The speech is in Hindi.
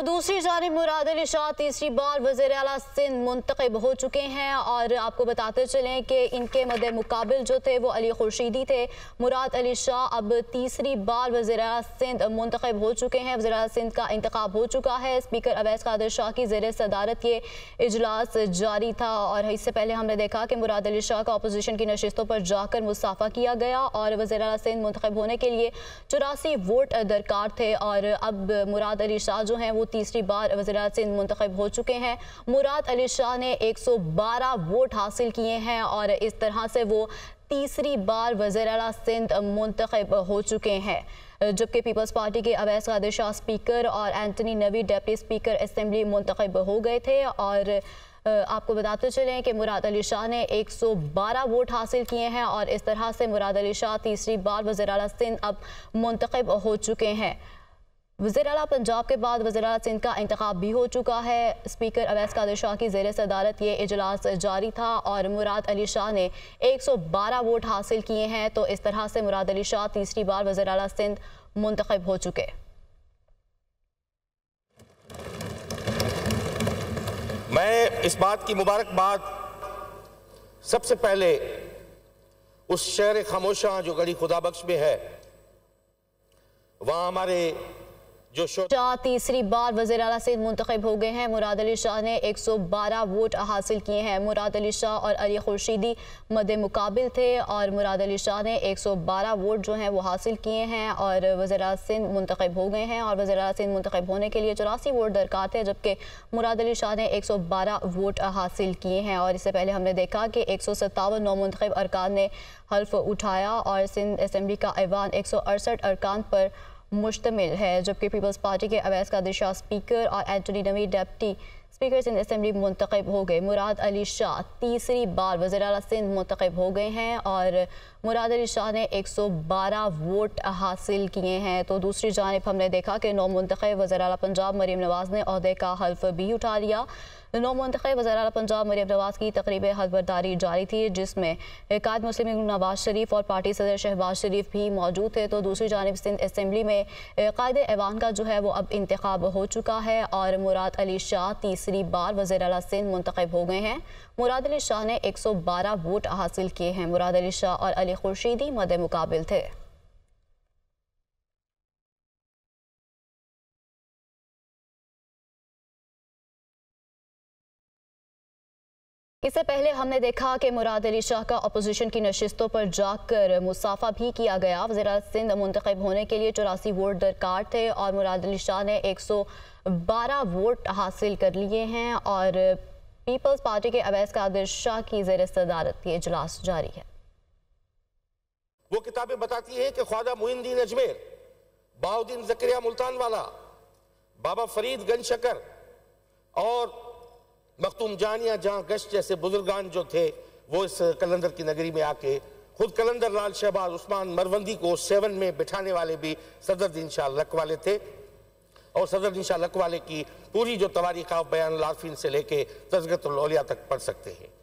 तो दूसरी जानब मुराद अली शाह तीसरी बार वजीर अला सिंध मुंतब हो चुके हैं और आपको बताते चलें कि इनके मद मुकाबल जो थे वो अली खुर्शीदी थे मुराद अली शाह अब तीसरी बार वजीर अला सिंध मुंतब हो चुके हैं वजीर सिंध का इंतखब हो चुका है स्पीकर अवैस कादर शाह की जेर सदारत ये इजलास जारी था और इससे पहले हमने देखा कि मुराद अली शाह का अपोजिशन की नशस्तों पर जाकर मुसाफा किया गया और वजीर अला सिंध मुंतब होने के लिए चौरासी वोट दरकार थे और अब मुराद अली शाह जो हैं वो तीसरी बार वजीरात सिंध मंतखब हो चुके हैं मुराद अली शाह ने एक सौ बारह वोट हासिल किए हैं और इस तरह से वो तीसरी बार वजर अल सिंध मंतखब हो चुके हैं जबकि पीपल्स पार्टी के अवैस कादिर शाह स्पीकर और Anthony Navi deputy speaker assembly मुंतब हो गए थे और आपको बताते चलें कि मुराद अली शाह ने 112 वोट हासिल किए हैं और इस तरह से मुराद अली शाह तीसरी बार वजर सिंध अब मंतखब हो चुके हैं वजी अला पंजाब के बाद वजी अला सिंध का इंतखब भी हो चुका है स्पीकर अवैस कादिर शाह की जेर सदारत ये इजलास जारी था और मुराद अली शाह ने एक सौ बारह वोट हासिल किए हैं तो इस तरह से मुराद अली शाह तीसरी बार वजी अला सिंध मुंतखब हो चुके मैं इस बात की मुबारकबाद सबसे पहले उस शहर खामोशा जो गली खुदाबख्श में है वहाँ हमारे जो शाह तीसरी बार वजी अला से मुंतब हो गए हैं मुराद अली शाह ने एक सौ बारह वोट हासिल किए हैं मुराद अली शाह और अली खुर्शीदी मद मुकाबिल थे और मुराद अली शाह ने एक सौ बारह वोट जो हैं वो हासिल किए हैं और वजर से मुंतब हो गए हैं और वजर सिंध मुंतब होने के लिए चौरासी वोट दरकार थे जबकि मुराद अली शाह ने एक सौ बारह वोट हासिल किए हैं और इससे पहले हमने देखा कि एक सौ सत्तावन नौ मुंतब अरकान ने हल्फ उठाया और सिंध असम्बली का ऐवान एक सौ अड़सठ अरकान पर मुश्तमिल है जबकि पीपल्स पार्टी के अवैस कादिर शाह स्पीकर और Antony Navi deputy speaker Sindh assembly मंतखब हो गए मुराद अली शाह तीसरी बार वज़र अला सिंध मंतखब हो गए हैं और मुराद अली शाह ने एक सौ बारह वोट हासिल किए हैं तो दूसरी जानब हमने देखा कि नौ मंतखब वज़र अला पंजाब मरीम नवाज़ ने अहदे का हल्फ भी उठा लिया नौ मंतखब वजर अला पंजाब मरीम नवाज की तकरीब हदबरदारी जारी थी जिसमें एकाद मुस्लिम नवाज शरीफ और पार्टी सदर शहबाज शरीफ भी मौजूद थे तो दूसरी जानब सिंध असम्बली में कायद ऐवान का जो है वो अब इंतखब हो चुका है और मुराद अली शाह तीस तीसरी बार वजीर अला सिंध मुंतब हो गए हैं मुराद अली शाह ने एक सौ बारह वोट हासिल किए हैं मुराद अली शाह और अली खुर्शीदी मद मुकाबिल थे इससे पहले हमने देखा कि मुराद अली शाह का अपोजिशन की नशस्तों पर जाकर मुसाफा भी किया गया वजरा सिंध मुंतखब होने के लिए चौरासी वोट दरकार थे और मुराद अली शाह ने एक सौ बारह वोट हासिल कर लिए हैं और पीपल्स पार्टी के अवैस कादिर शाह की जेर सदारत की इजलास जारी है वो किताबें बताती हैं कि ख्वाजा मुहिंदीन अजमेर बाउद्दीन जक्रिया मुल्तान वाला बाबा फरीद गंज शकर और मखतूम जानिया जहाँ गश्त जैसे बुजुर्गान जो थे वो इस कलंदर की नगरी में आके खुद कलंदर लाल शहबाज उस्मान मरवंदी को सेवन में बिठाने वाले भी दिन शाह लकवाले थे और दिन शाह लकवाले की पूरी जो तवारीख बयान लारफिन से लेके तजगतलिया तक पढ़ सकते हैं